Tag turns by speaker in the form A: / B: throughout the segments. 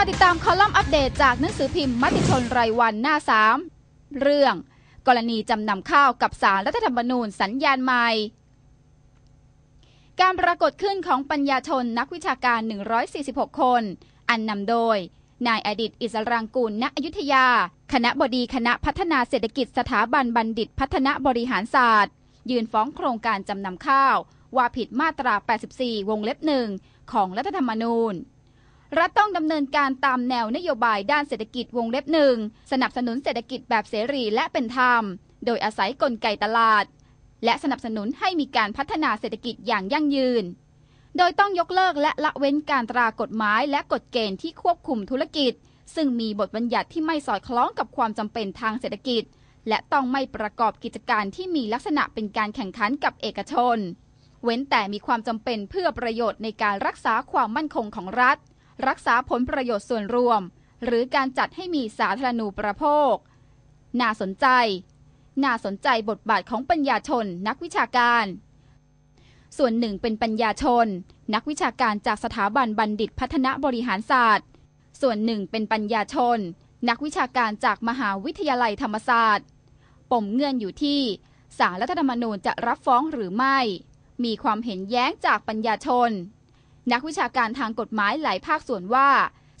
A: าติดตามคอลัมน์อัปเดตจากหนังสือพิมพ์มติชน รายวันหน้า 3 เรื่อง กรณีจำนำข้าวกับสารรัฐธรรมนูญสัญญาณใหม่ การปรากฏขึ้นของปัญญาชนนักวิชาการ 146 คน อันนำโดยนายอดิตอิสรังกูล ณอยุธยา คณะบดีคณะพัฒนาเศรษฐกิจสถาบันบัณฑิตพัฒนาบริหารศาสตร์ ยืนฟ้องโครงการจำนำข้าว ว่าผิดมาตรา 84 วงเล็บหนึ่งของรัฐธรรมนูญรัฐต้องดำเนินการตามแนวนโยบายด้านเศรษฐกิจวงเล็บหนึ่ง สนับสนุนเศรษฐกิจแบบเสรีและเป็นธรรม โดยอาศัยกลไกตลาด และสนับสนุนให้มีการพัฒนาเศรษฐกิจอย่างยั่งยืน โดยต้องยกเลิกและละเว้นการตรากฎหมายและกฎเกณฑ์ที่ควบคุมธุรกิจ ซึ่งมีบทบัญญัติที่ไม่สอดคล้องกับความจำเป็นทางเศรษฐกิจ และต้องไม่ประกอบกิจการที่มีลักษณะเป็นการแข่งขันกับเอกชน เว้นแต่มีความจำเป็นเพื่อประโยชน์ในการรักษาความมั่นคงของรัฐรักษาผลประโยชน์ส่วนรวม หรือการจัดให้มีสาธารณูปโภค น่าสนใจ น่าสนใจบทบาทของปัญญาชนนักวิชาการ ส่วนหนึ่ง เป็นปัญญาชน นักวิชาการจากสถาบันบัณฑิตพัฒนบริหารศาสตร์ ส่วนหนึ่ง เป็นปัญญาชน นักวิชาการจากมหาวิทยาลัยธรรมศาสตร์ ปมเงื่อนอยู่ที่สารรัฐธรรมนูญจะรับฟ้องหรือไม่ มีความเห็นแย้งจากปัญญาชนนักวิชาการทางกฎหมายหลายภาคส่วนว่า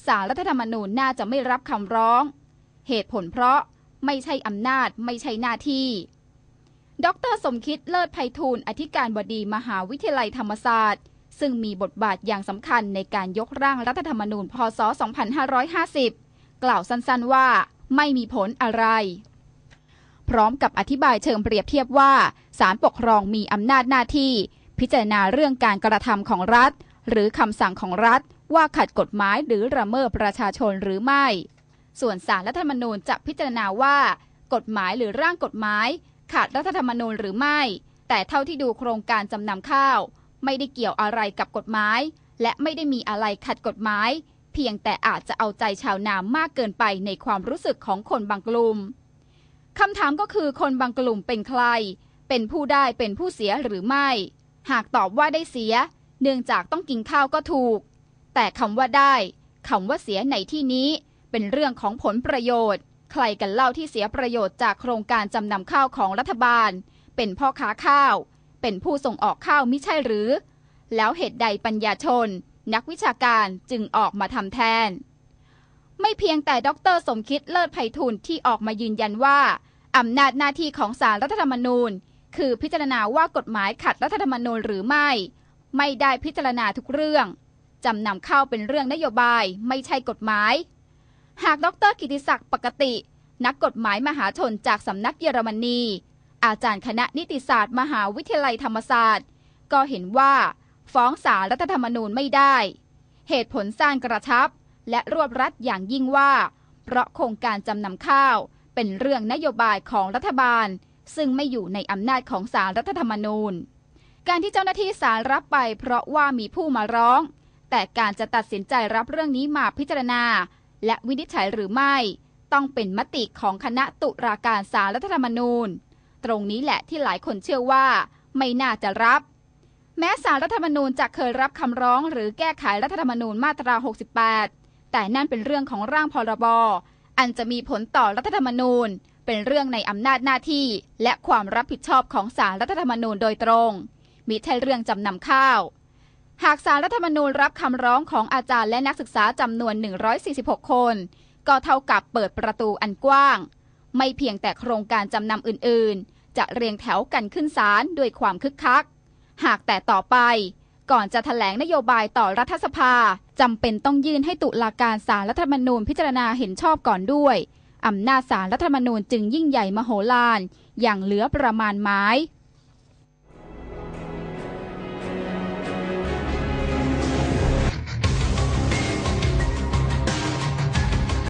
A: สารรัฐธรรมนูญน่าจะไม่รับคำร้อง เหตุผลเพราะไม่ใช่อำนาจไม่ใช่หน้าที่ ดรสมคิดเลิศไพฑูรย์อธิการบดีมหาวิทยาลัยธรรมศาสตร์ ซึ่งมีบทบาทอย่างสำคัญในการยกร่างรัฐธรรมนูญพศ 2550 กล่าวสั้นๆว่า ไม่มีผลอะไร พร้อมกับอธิบายเชิงเปรียบเทียบว่าสารปกครองมีอำนาจหน้าที่ พิจารณาเรื่องการกระทำของรัฐหรือคำสั่งของรัฐว่าขัดกฎหมายหรือระเมิดประชาชนหรือไม่ ส่วนสารรัฐธรรมนูญจะพิจารณาว่า กฎหมายหรือร่างกฎหมาย ขัดรัฐธรรมนูญหรือไม่ แต่เท่าที่ดูโครงการจำนำข้าว ไม่ได้เกี่ยวอะไรกับกฎหมาย และไม่ได้มีอะไรขัดกฎหมายเพียงแต่อาจจะเอาใจชาวนามากเกินไปในความรู้สึกของคนบางกลุ่มคำถามก็คือคนบางกลุ่มเป็นใคร เป็นผู้ได้เป็นผู้เสียหรือไม่ หากตอบว่าได้เสียเนื่องจากต้องกินข้าวก็ถูก แต่คำว่าได้ คำว่าเสียในที่นี้เป็นเรื่องของผลประโยชน์ ใครกันเล่าที่เสียประโยชน์จากโครงการจำนำข้าวของรัฐบาล เป็นพ่อค้าข้าว เป็นผู้ส่งออกข้าวมิใช่หรือ แล้วเหตุใดปัญญาชน นักวิชาการจึงออกมาทำแทน ไม่เพียงแต่ดรสมคิด เลิศไพฑูรย์ที่ออกมายืนยันว่าอำนาจหน้าที่ของสารรัฐธรรมนูญ คือพิจารณาว่ากฎหมายขัดรัฐธรรมนูญหรือไม่ไม่ได้พิจารณาทุกเรื่อง จำนำเข้าเป็นเรื่องนโยบายไม่ใช่กฎหมาย หากดร กิติศักดิ์ปกติ นักกฎหมายมหาชนจากสำนักเยอรมนี อาจารย์คณะนิติศาสตร์มหาวิทยาลัยธรรมศาสตร์ ก็เห็นว่า ฟ้องศาลรรัฐธรรมนูญไม่ได้ เหตุผลสร้างกระชับและรวบรัดอย่างยิ่งว่า เพราะโครงการจำนำข้าวเป็นเรื่องนโยบายของรัฐบาล ซึ่งไม่อยู่ในอำนาจของศารรัฐธรรมนูญการที่เจ้าหน้าที่ศาลรับไปเพราะว่ามีผู้มาร้อง แต่การจะตัดสินใจรับเรื่องนี้มาพิจารณา และวินิจฉัยหรือไม่ ต้องเป็นมติของคณะตุลาการศาลรัฐธรรมนูญ ตรงนี้แหละที่หลายคนเชื่อว่าไม่น่าจะรับ แม้ศาลรัฐธรรมนูญจะเคยรับคำร้องหรือแก้ไขรัฐธรรมนูญมาตรา 68 แต่นั่นเป็นเรื่องของร่างพรบ อันจะมีผลต่อรัฐธรรมนูญ เป็นเรื่องในอำนาจหน้าที่ และความรับผิดชอบของศาลรัฐธรรมนูญโดยตรงมิใช่เรื่องจำนำข้าว หากสารรัฐธรรมนูญรับคำร้องของอาจารย์และนักศึกษาจำนวน 146 คน ก็เท่ากับเปิดประตูอันกว้าง ไม่เพียงแต่โครงการจำนำอื่นๆ จะเรียงแถวกันขึ้นศาลด้วยความคึกคัก หากแต่ต่อไป ก่อนจะถแถลงนโยบายต่อรัฐสภา จำเป็นต้องยื่นให้ตุลาการสารรัฐธรรมนูญพิจารณาเห็นชอบก่อนด้วยอำนาจสารรัฐธรรมนูญจึงยิ่งใหญ่มโหฬารอย่างเหลือประมาณไม้